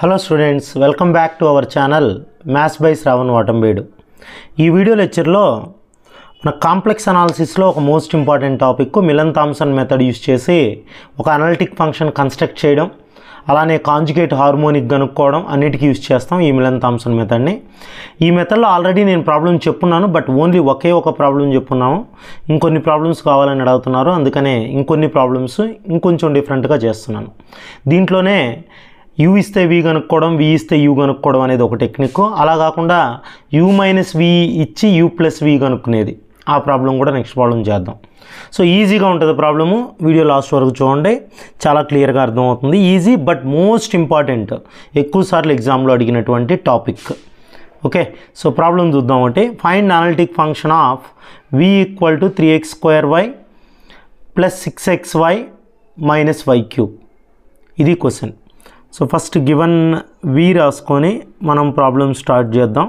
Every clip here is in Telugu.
hello students welcome back to our channel maths by Shravan వాటంబేడు ఈ వీడియో లెక్చర్లో మన కాంప్లెక్స్ అనాలిసిస్లో ఒక most important topic Milne Thomson method use చేసి ఒక అనలిటిక్ ఫంక్షన్ కన్స్ట్రక్ట్ చేయడం అలానే కాంజుగేట్ హార్మోనిక్ కనుక్కోవడం అన్నిటికీ యూస్ చేస్తాం ఈ మిలన్ థామ్సన్ మెథడ్ని ఈ మెథడ్లో ఆల్రెడీ నేను ప్రాబ్లం చెప్పున్నాను బట్ ఓన్లీ ఒకే ఒక ప్రాబ్లం చెప్పున్నాము ఇంకొన్ని ప్రాబ్లమ్స్ కావాలని అడుగుతున్నారు అందుకనే ఇంకొన్ని ప్రాబ్లమ్స్ ఇంకొంచెం డిఫరెంట్గా చేస్తున్నాను దీంట్లోనే యూ ఇస్తే వి కనుక్కోవడం వి ఇస్తే యూ కనుక్కోవడం అనేది ఒక టెక్నిక్ అలా కాకుండా యూ మైనస్ వి ఇచ్చి యూ ప్లస్ వి కనుక్కునేది ఆ ప్రాబ్లం కూడా నెక్స్ట్ ప్రాబ్లం చేద్దాం సో ఈజీగా ఉంటుంది ప్రాబ్లము వీడియో లాస్ట్ వరకు చూడండి చాలా క్లియర్గా అర్థమవుతుంది ఈజీ బట్ మోస్ట్ ఇంపార్టెంట్ ఎక్కువసార్లు ఎగ్జామ్లో అడిగినటువంటి టాపిక్ ఓకే సో ప్రాబ్లం చూద్దాం అంటే find analytic function of V equal to three X square Y plus six X Y minus why cube ఇది question so first given V రాసుకొని మనం ప్రాబ్లం స్టార్ట్ చేద్దాం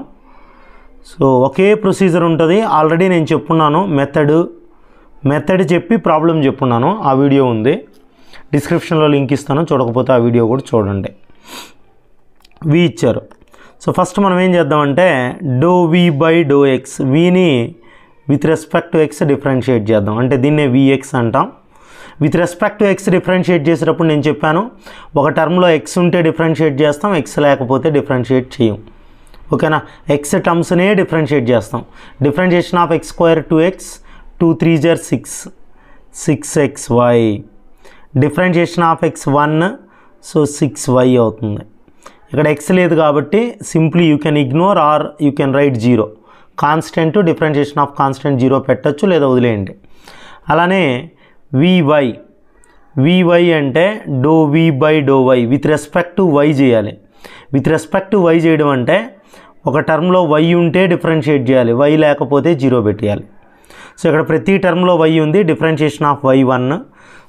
సో ఒకే ప్రొసీజర్ ఉంటుంది ఆల్రెడీ నేను చెప్పున్నాను మెథడ్ మెథడ్ చెప్పి ప్రాబ్లం చెప్పున్నాను ఆ వీడియో ఉంది డిస్క్రిప్షన్లో లింక్ ఇస్తాను చూడకపోతే ఆ వీడియో కూడా చూడండి వి ఇచ్చారు సో ఫస్ట్ మనం ఏం చేద్దామంటే do v by do x విని with respect to x differentiate చేద్దాం అంటే దీన్నే విఎక్స్ అంటాం with respect to x differentiate చేసేటప్పుడు నేను చెప్పాను ఒక టర్మ్లో ఎక్స్ ఉంటే డిఫరెన్షియేట్ చేస్తాం ఎక్స్ లేకపోతే డిఫరెన్షియేట్ చేయం ఓకేనా ఎక్స్ టర్మ్స్నే డిఫరెన్షియేట్ చేస్తాం differentiation of x square two x two three are six six X y differentiation of x one so six y అవుతుంది ఇక్కడ ఎక్స్ లేదు కాబట్టి simply you can ignore or you can write zero constant differentiation of constant zero పెట్టచ్చు లేదా వదిలేయండి అలానే వివై వివై అంటే do v by do y with respect to y చేయాలి విత్ రెస్పెక్ట్ టు వై చేయడం అంటే ఒక టర్మ్లో వై ఉంటే డిఫరెన్షియేట్ చేయాలి వై లేకపోతే జీరో పెట్టేయాలి సో ఇక్కడ ప్రతి టర్మ్లో వై ఉంది differentiation of y one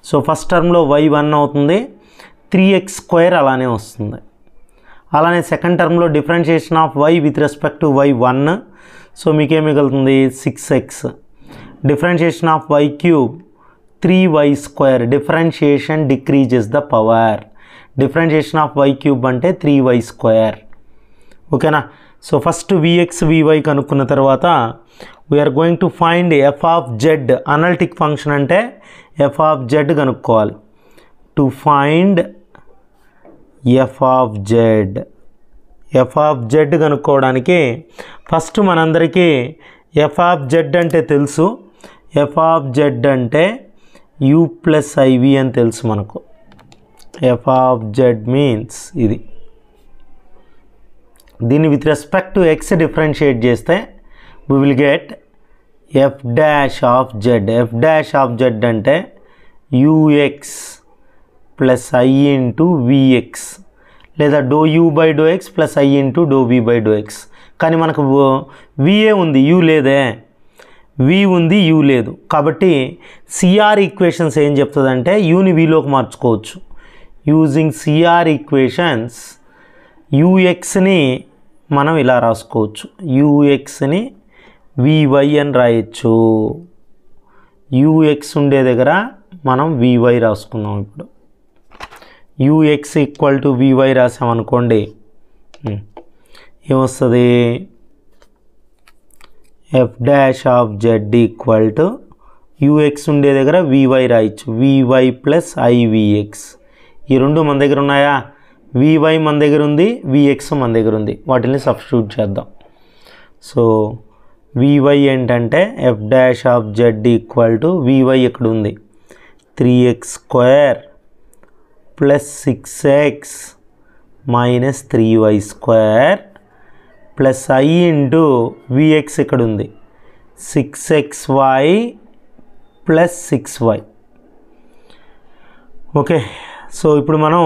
so first టర్మ్లో వై వన్ అవుతుంది త్రీ ఎక్స్ స్క్వేర్ అలానే వస్తుంది అలానే సెకండ్ టర్మ్లో differentiation of y with respect to y one so మీకేం మిగులుతుంది six x differentiation of y cube three y square differentiation decreases the power differentiation of y cube అంటే త్రీ వై స్క్వేర్ ఓకేనా సో ఫస్ట్ విఎక్స్ వివై కనుక్కున్న తర్వాత we are going to find f of z analytic function అంటే ఎఫ్ ఆఫ్ జెడ్ కనుక్కోవాలి to find f of z f of z కనుక్కోవడానికి ఫస్ట్ మనందరికీ ఎఫ్ ఆఫ్ జెడ్ అంటే తెలుసు ఎఫ్ ఆఫ్ జెడ్ అంటే యూ ప్లస్ ఐవి అని తెలుసు మనకు ఎఫ్ ఆఫ్ జెడ్ మీన్స్ ఇది దీన్ని with respect to x differentiate చేస్తే we will get f dash of z f dash of z అంటే u x plus i into v x లేదా do u by do x plus i into do v by do x కానీ మనకు విఏ ఉంది యూ లేదే వి ఉంది యూ లేదు కాబట్టి సిఆర్ ఈక్వేషన్స్ ఏం చెప్తుందంటే యూని వీలోకి మార్చుకోవచ్చు యూజింగ్ సిఆర్ ఈక్వేషన్స్ యూఎక్స్ని మనం ఇలా రాసుకోవచ్చు యూఎక్స్ని వివై అని రాయొచ్చు యూఎక్స్ ఉండే దగ్గర మనం వివై రాసుకుందాం ఇప్పుడు యూఎక్స్ ఈక్వల్ టు వివై రాసామనుకోండి ఏమొస్తుంది f dash of z equal to u x ఉండే దగ్గర వివై రాయచ్చు వివై ప్లస్ ఐవిఎక్స్ ఈ రెండు మన దగ్గర ఉన్నాయా వివై మన దగ్గర ఉంది విఎక్స్ మన దగ్గర ఉంది వాటిని సబ్స్టిట్యూట్ చేద్దాం సో వివై ఏంటంటే f dash of z equal to v y ఇక్కడ ఉంది three X square plus six x minus three y square plus i into v x ఇక్కడ ఉంది six X y plus six y okay so ఇప్పుడు మనం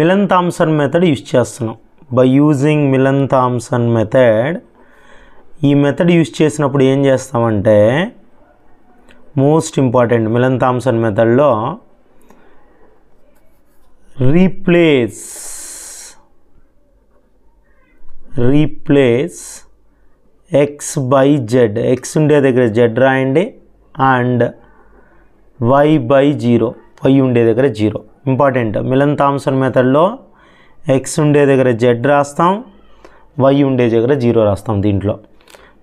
మిలన్ థామ్సన్ మెథడ్ యూజ్ చేస్తున్నాం by using Milne Thomson method ఈ మెథడ్ యూజ్ చేసినప్పుడు ఏం చేస్తామంటే మోస్ట్ ఇంపార్టెంట్ మిలన్ థామ్సన్ మెథడ్లో replace replace x by z x ఉండే దగ్గర జెడ్ రాయండి and y by zero y ఉండే దగ్గర జీరో ఇంపార్టెంట్ మిలన్ థామ్సన్ మెథడ్లో ఎక్స్ ఉండే దగ్గర జెడ్ రాస్తాం వై ఉండే దగ్గర జీరో రాస్తాం దీంట్లో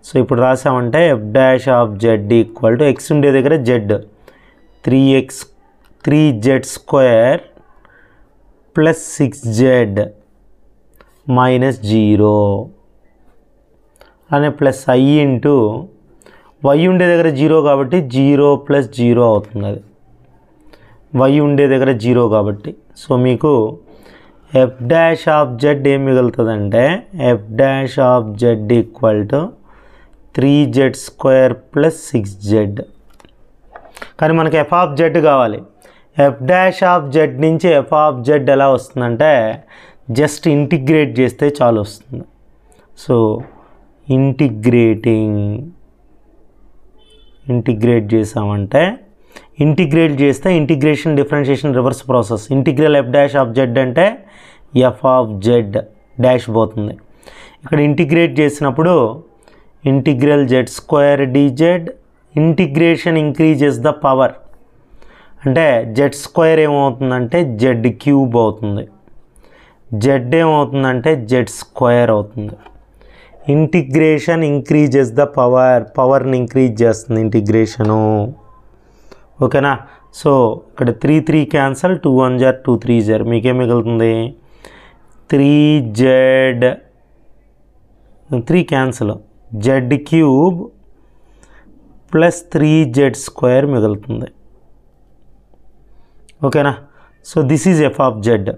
సో ఇప్పుడు రాసామంటే f dash of z equal to x ఉండే దగ్గర z three x three z square plus six z minus zero అనే ప్లస్ ఐ ఇంటూ వై ఉండే దగ్గర జీరో కాబట్టి జీరో ప్లస్ జీరో అవుతుంది అది వై ఉండే దగ్గర జీరో కాబట్టి సో మీకు ఎఫ్ డాష్ ఆఫ్ జెడ్ ఏం మిగులుతుంది అంటే f dash of z equal to three z square plus six z కానీ మనకి ఎఫ్ ఆఫ్ జెడ్ కావాలి ఎఫ్ డాష్ ఆఫ్ జెడ్ నుంచి ఎఫ్ ఆఫ్ జెడ్ ఎలా వస్తుందంటే జస్ట్ ఇంటిగ్రేట్ చేస్తే చాలు వస్తుంది సో ఇంటిగ్రేటింగ్ ఇంటిగ్రేట్ చేసామంటే ఇంటిగ్రేట్ చేస్తే integration differentiation reverse process integral f dash of z అంటే ఎఫ్ ఆఫ్ జెడ్ డాష్ పోతుంది ఇక్కడ ఇంటిగ్రేట్ చేసినప్పుడు integral z square d z integration increases the power అంటే జెడ్ స్క్వేర్ ఏమవుతుందంటే జెడ్ క్యూబ్ అవుతుంది జెడ్ ఏమవుతుందంటే జెడ్ స్క్వేర్ అవుతుంది ఇంటిగ్రేషన్ ఇంక్రీజెస్ ద పవర్ పవర్ని ఇంక్రీజ్ చేస్తుంది ఇంటిగ్రేషను ఓకేనా సో ఇక్కడ three three cancel two one are two three are మీకేం మిగులుతుంది three z three cancel z cube plus three z square మిగులుతుంది ఓకేనా so this is f of z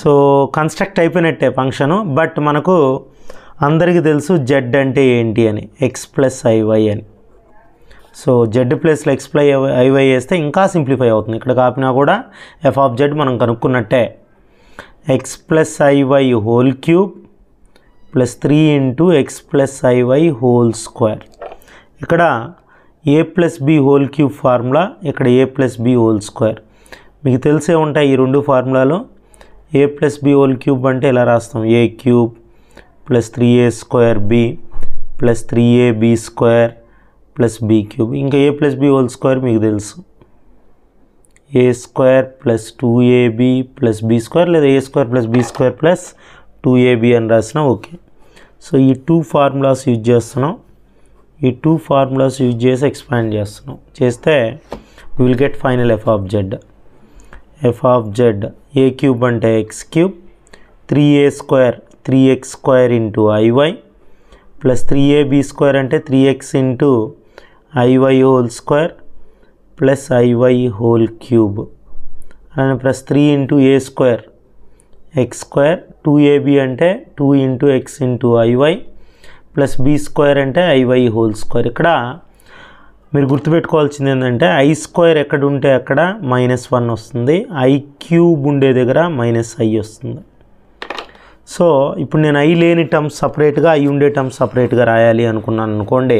so construct అయిపోయినట్టే ఫంక్షను బట్ మనకు అందరికీ తెలుసు జెడ్ అంటే ఏంటి అని ఎక్స్ ప్లస్ ఐవై అని సో జెడ్ ప్లస్లో ఎక్స్ ప్లై ఐవై వేస్తే ఇంకా సింప్లిఫై అవుతుంది ఇక్కడ కాపినా కూడా ఎఫ్ ఆఫ్ జెడ్ మనం కనుక్కున్నట్టే x plus i y whole cube plus three into x plus i y whole square ఇక్కడ a plus b whole cube formula ఇక్కడ a plus b whole square మీకు తెలిసే ఉంటాయి ఈ రెండు ఫార్ములాలు a plus b whole cube అంటే ఇలా రాస్తాం a cube plus three a square b plus three a b square plus b cube ఇంకా a plus b whole square మీకు తెలుసు a square plus two a b plus b square లేదా a square plus b square plus two a b అని రాసినా ఓకే సో ఈ టూ ఫార్ములాస్ యూజ్ చేస్తున్నాం ఈ టూ ఫార్ములాస్ యూజ్ చేసి ఎక్స్పాండ్ చేస్తున్నాం చేస్తే will get final f of z f of z a cube अंटे x cube three a square three X square into i y plus three a b square అంటే three x into i y whole square plus i y whole cube అలానే plus three into a square x square two a b అంటే two into x into i y plus b square అంటే ఐవై హోల్ స్క్వేర్ ఇక్కడ మీరు గుర్తుపెట్టుకోవాల్సింది ఏంటంటే ఐ స్క్వేర్ ఎక్కడ ఉంటే అక్కడ మైనస్ వన్ వస్తుంది ఐ క్యూబ్ ఉండే దగ్గర మైనస్ ఐ వస్తుంది సో ఇప్పుడు నేను ఐ లేని టర్మ్స్ సపరేట్గా ఐ ఉండే టర్మ్స్ సపరేట్గా రాయాలి అనుకున్నాను అనుకోండి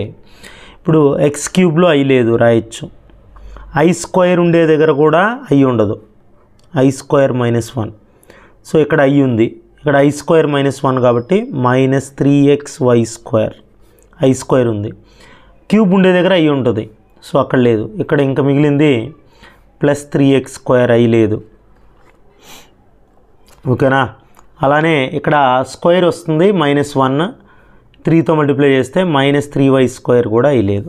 ఇప్పుడు ఎక్స్ క్యూబ్లో ఐ లేదు రాయొచ్చు ఐ స్క్వేర్ ఉండే దగ్గర కూడా ఐ ఉండదు i square minus one so ఇక్కడ ఐ ఉంది ఇక్కడ ఐ స్క్వేర్ మైనస్ వన్ కాబట్టి minus three x y square i square ఉంది క్యూబ్ ఉండే దగ్గర అయ్యి ఉంటుంది సో అక్కడ లేదు ఇక్కడ ఇంకా మిగిలింది ప్లస్ త్రీ ఎక్స్ స్క్వేర్ అయి లేదు ఓకేనా అలానే ఇక్కడ స్క్వేర్ వస్తుంది మైనస్ వన్ త్రీతో మల్టిప్లై చేస్తే మైనస్ త్రీ వై స్క్వేర్ కూడా అయి లేదు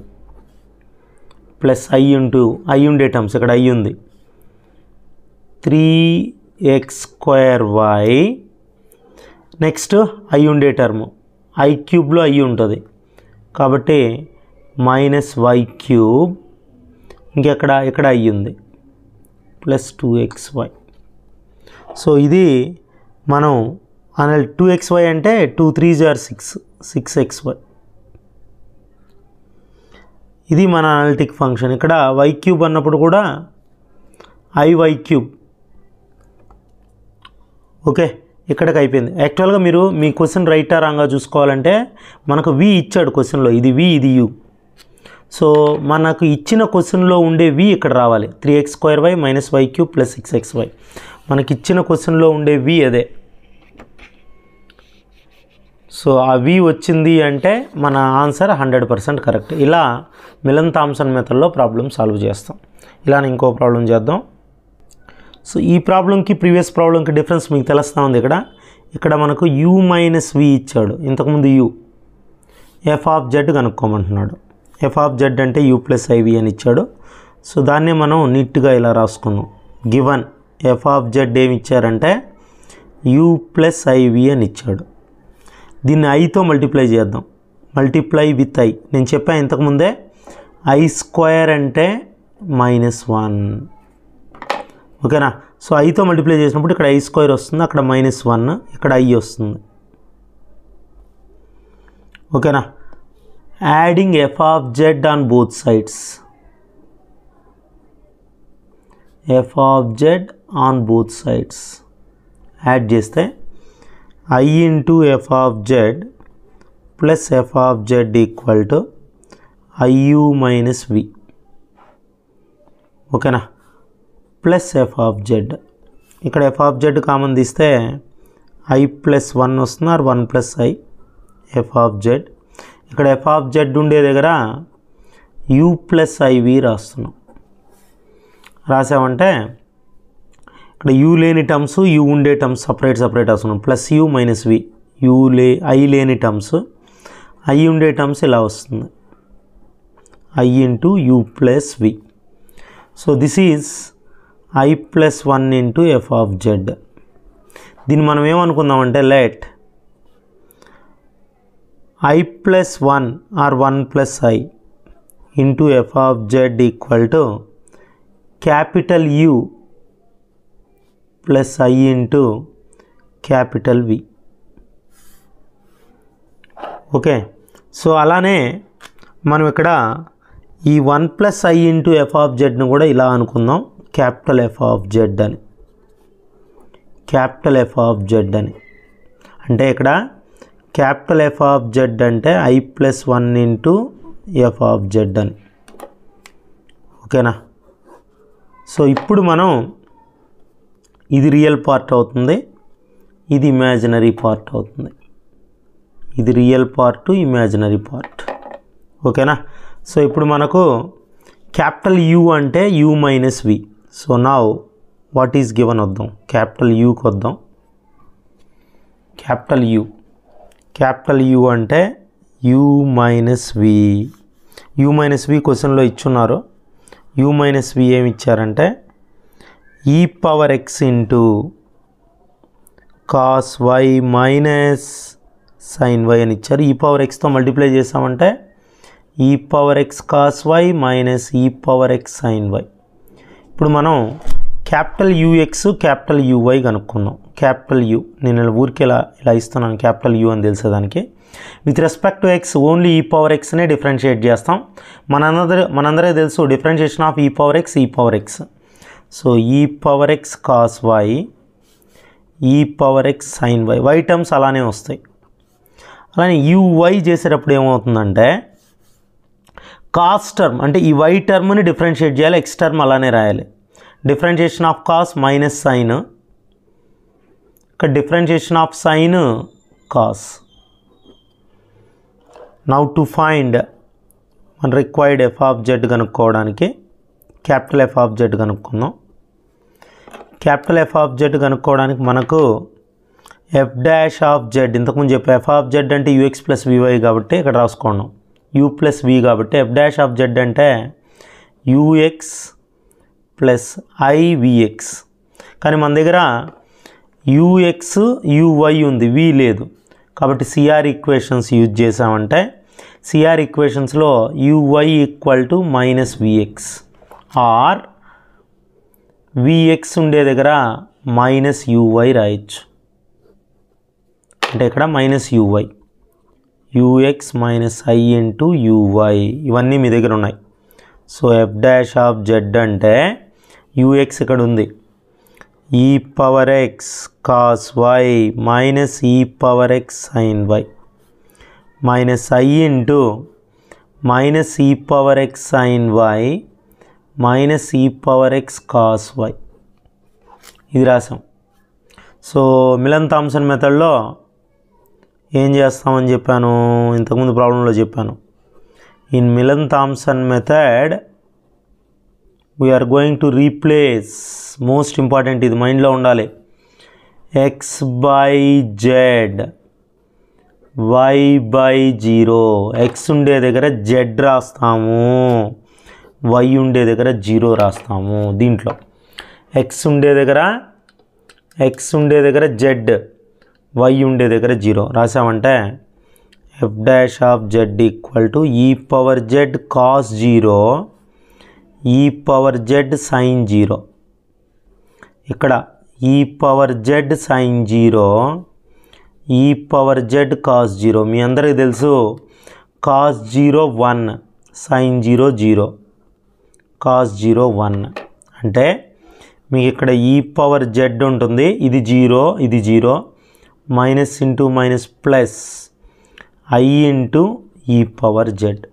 ప్లస్ ఐ ఇంటూ ఐ ఉండే టర్మ్స్ ఇక్కడ ఐ ఉంది three X square y next i ఉండే టర్మ్ ఐ క్యూబ్లో ఐ ఉంటుంది కాబట్టి మైనస్ వై క్యూబ్ ఇంకెక్కడ ఇక్కడ అయ్యింది plus two x y so ఇది మనం అనల్ టూ ఎక్స్ వై అంటే two three are six six X y ఇది మన అనలిటిక్ ఫంక్షన్ ఇక్కడ వై క్యూబ్ అన్నప్పుడు కూడా ఐ వై క్యూబ్ ఓకే ఇక్కడికి అయిపోయింది యాక్చువల్గా మీరు మీ క్వశ్చన్ రైట్ రాంగా చూసుకోవాలంటే మనకు వి ఇచ్చాడు క్వశ్చన్లో ఇది వి ఇది యూ సో మనకు ఇచ్చిన క్వశ్చన్లో ఉండే వి ఇక్కడ రావాలి three X square y minus why cube plus six X y మనకి ఇచ్చిన క్వశ్చన్లో ఉండే వి అదే సో ఆ వి వచ్చింది అంటే మన ఆన్సర్ హండ్రెడ్ పర్సెంట్ కరెక్ట్ ఇలా మిలన్ థామ్సన్ మెథడ్లో ప్రాబ్లం సాల్వ్ చేస్తాం ఇలానే ఇంకో ప్రాబ్లం చేద్దాం సో ఈ ప్రాబ్లంకి ప్రీవియస్ ప్రాబ్లంకి డిఫరెన్స్ మీకు తెలుస్తూ ఉంది ఇక్కడ ఇక్కడ మనకు యూ మైనస్ వి ఇచ్చాడు ఇంతకుముందు యూ ఎఫ్ ఆఫ్ జెడ్ కనుక్కోమంటున్నాడు ఎఫ్ ఆఫ్ జెడ్ అంటే యూ ప్లస్ ఐవి అని ఇచ్చాడు సో దాన్నే మనం నీట్గా ఇలా రాసుకున్నాం గివన్ ఎఫ్ ఆఫ్ జెడ్ ఏమి ఇచ్చారంటే యూ ప్లస్ ఐవి అని ఇచ్చాడు దీన్ని ఐతో మల్టిప్లై చేద్దాం మల్టిప్లై విత్ ఐ నేను చెప్పాను ఇంతకుముందే ఐ స్క్వేర్ అంటే మైనస్ వన్ ఓకేనా సో ఐతో మల్టిప్లై చేసినప్పుడు ఇక్కడ ఐ స్క్వేర్ వస్తుంది అక్కడ మైనస్ వన్ ఇక్కడ ఐ వస్తుంది ఓకేనా adding f of z on both sides f of z on both sides add చేస్తే i into f of z plus f of z equal to i u minus v ఓకేనా ప్లస్ ఎఫ్ ఆఫ్ జెడ్ ఇక్కడ ఎఫ్ ఆఫ్ జెడ్ కామన్ తీస్తే ఐ ప్లస్ వన్ వస్తున్నారు one plus i f of z ఇక్కడ ఎఫ్ ఆఫ్ జెడ్ ఉండే దగ్గర యూ ప్లస్ ఐవి రాస్తున్నాం రాసామంటే ఇక్కడ యూ లేని టర్మ్స్ యూ ఉండే టర్మ్స్ సపరేట్ సపరేట్ రాస్తున్నాం plus u minus v u లే ఐ లేని టర్మ్స్ ఐ ఉండే టర్మ్స్ ఇలా వస్తుంది i into u plus v so this is i plus one into f of z దీన్ని మనం ఏమనుకుందామంటే let i plus one or one plus i into f of z equal to capital U plus i into capital V okay so అలానే మనం ఇక్కడ ఈ one plus i into f of జెడ్ను కూడా ఇలా అనుకుందాం క్యాపిటల్ ఎఫ్ ఆఫ్ జెడ్ అని క్యాపిటల్ ఎఫ్ ఆఫ్ జెడ్ అని అంటే ఇక్కడ క్యాపిటల్ ఎఫ్ ఆఫ్ జెడ్ అంటే i plus one into f of z అని ఓకేనా సో ఇప్పుడు మనం ఇది రియల్ పార్ట్ అవుతుంది ఇది ఇమాజినరీ పార్ట్ అవుతుంది ఇది రియల్ పార్ట్ ఇమాజినరీ పార్ట్ ఓకేనా సో ఇప్పుడు మనకు క్యాపిటల్ యూ అంటే యూ మైనస్ వి సో నా వాట్ ఈజ్ గివన్ వద్దాం క్యాపిటల్ యూకి వద్దాం క్యాపిటల్ యూ క్యాపిటల్ యు అంటే u minus v u minus v క్వశ్చన్లో ఇచ్చున్నారు యు మైనస్ వి ఏమి ఇచ్చారంటే e power x into cos y minus sin y అని ఇచ్చారు ఈ పవర్ ఎక్స్తో మల్టిప్లై చేసామంటే e power x cos y minus e power x sign y ఇప్పుడు మనం క్యాపిటల్ యూఎక్స్ క్యాపిటల్ యూవై కనుక్కుందాం క్యాపిటల్ యూ నేను ఇలా ఊరికి ఇలా ఇలా ఇస్తున్నాను క్యాపిటల్ యూ అని తెలిసేదానికి with respect to x only e power ఎక్స్నే డిఫరెన్షియేట్ చేస్తాం మనందరి మనందరే తెలుసు differentiation of e power x e power x so e power x cos y e power x sign y y terms అలానే వస్తాయి అలానే యూవై చేసేటప్పుడు ఏమవుతుందంటే కాస్ టర్మ్ అంటే ఈ వై టర్మ్ని డిఫరెన్షియేట్ చేయాలి ఎక్స్ టర్మ్ అలానే రాయాలి differentiation of cos minus sine ఇక్కడ differentiation of sine cos now to find మన రిక్వైర్డ్ ఎఫ్ ఆఫ్ జెడ్ కనుక్కోవడానికి క్యాపిటల్ ఎఫ్ ఆఫ్ జెడ్ కనుక్కుందాం క్యాపిటల్ ఎఫ్ ఆఫ్ జెడ్ కనుక్కోవడానికి మనకు ఎఫ్ డాష్ ఆఫ్ జెడ్ ఇంతకుముందు చెప్పి ఎఫ్ ఆఫ్ జెడ్ అంటే యూఎక్స్ ప్లస్ వివై కాబట్టి ఇక్కడ రాసుకోండి యూ ప్లస్ వి కాబట్టి ఎఫ్ డాష్ ఆఫ్ జెడ్ అంటే యూఎక్స్ ప్లస్ ఐవిఎక్స్ కానీ మన దగ్గర యూఎక్స్ యూవై ఉంది వి లేదు కాబట్టి సిఆర్ ఈక్వేషన్స్ యూజ్ చేసామంటే సిఆర్ ఈక్వేషన్స్లో u y equal to minus v x or v x ఉండే దగ్గర మైనస్ యూవై రాయొచ్చు అంటే ఇక్కడ minus u y u x minus i into u y ఇవన్నీ మీ దగ్గర ఉన్నాయి so f dash of z అంటే యూఎక్స్ ఇక్కడ ఉంది e power x cos y minus e power x sign y minus i into minus e power x sign y minus e power x cos y ఇది రాసాం సో మిలన్ థామ్సన్ మెథడ్లో ఏం చేస్తామని చెప్పాను ఇంతకుముందు ప్రాబ్లంలో చెప్పాను in Milne Thomson method we are going to replace most important ఇది మైండ్లో ఉండాలి x by z y by zero x ఉండే దగ్గర జెడ్ రాస్తాము వై ఉండే దగ్గర జీరో రాస్తాము దీంట్లో ఎక్స్ ఉండే దగ్గర ఎక్స్ ఉండే దగ్గర జెడ్ వై ఉండే దగ్గర జీరో రాసామంటే f dash of z equal to e power z cos zero e power z sine zero ఇక్కడ e power z sine zero e power z cos zero మీ అందరికీ తెలుసు cos zero one sine zero zero cos zero one అంటే మీకు ఇక్కడ ఈ పవర్ జెడ్ ఉంటుంది ఇది జీరో ఇది zero minus into minus plus i into e power z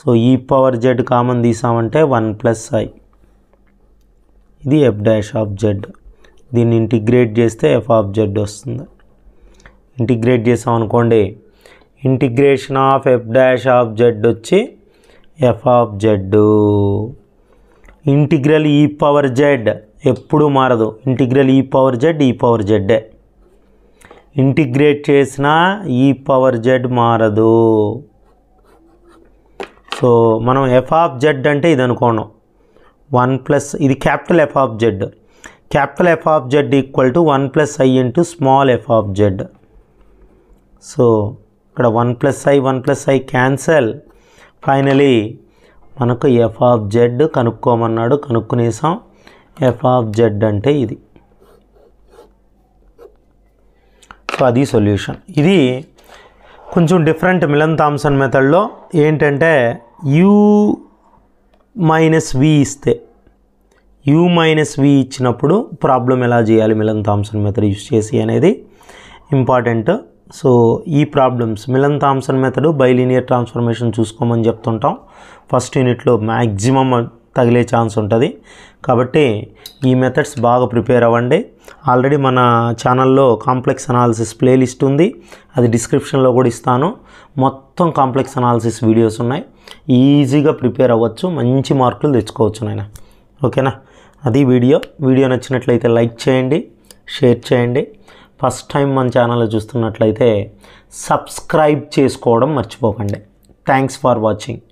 so e power z common తీసామంటే వన్ ప్లస్ ఐ ఇది ఎఫ్ డాష్ ఆఫ్ జెడ్ దీన్ని ఇంటిగ్రేట్ చేస్తే ఎఫ్ ఆఫ్ జెడ్ వస్తుంది ఇంటిగ్రేట్ చేసాం అనుకోండి integration of f dash of z వచ్చి f of z integral e power z ఎప్పుడు మారదు integral e power z e power జెడ్డే ఇంటిగ్రేట్ చేసిన ఈ పవర్ జెడ్ మారదు సో మనం ఎఫ్ ఆఫ్ జెడ్ అంటే ఇది అనుకోండి వన్ ప్లస్ ఇది capital F of z capital F of z equal to one plus i into small f of z so ఇక్కడ one plus i one plus i cancel finally మనకు ఎఫ్ ఆఫ్ జెడ్ కనుక్కోమన్నాడు కనుక్కునేసాం ఎఫ్ ఆఫ్ జెడ్ అంటే ఇది సో అది సొల్యూషన్ ఇది కొంచెం డిఫరెంట్ మిలన్ థామ్సన్ మెథడ్లో ఏంటంటే యూ మైనస్ వి ఇస్తే యూ మైనస్ వి ఇచ్చినప్పుడు ప్రాబ్లం ఎలా చేయాలి మిలన్ థామ్సన్ మెథడ్ యూస్ చేసి అనేది ఇంపార్టెంట్ సో ఈ problems Milne Thomson method bilinear transformation చూసుకోమని చెప్తుంటాం ఫస్ట్ యూనిట్లో మ్యాక్సిమం తగిలే ఛాన్స్ ఉంటుంది కాబట్టి ఈ మెథడ్స్ బాగా ప్రిపేర్ అవ్వండి ఆల్రెడీ మన ఛానల్లో కాంప్లెక్స్ అనాలిసిస్ ప్లేలిస్ట్ ఉంది అది డిస్క్రిప్షన్లో కూడా ఇస్తాను మొత్తం కాంప్లెక్స్ అనాలిసిస్ వీడియోస్ ఉన్నాయి ఈజీగా ప్రిపేర్ అవ్వచ్చు మంచి మార్కులు తెచ్చుకోవచ్చు నేను ఓకేనా అది వీడియో వీడియో నచ్చినట్లయితే లైక్ చేయండి షేర్ చేయండి ఫస్ట్ టైం మన ఛానల్ చూస్తున్నట్లయితే సబ్స్క్రైబ్ చేసుకోవడం మర్చిపోకండి థ్యాంక్స్ ఫర్ వాచింగ్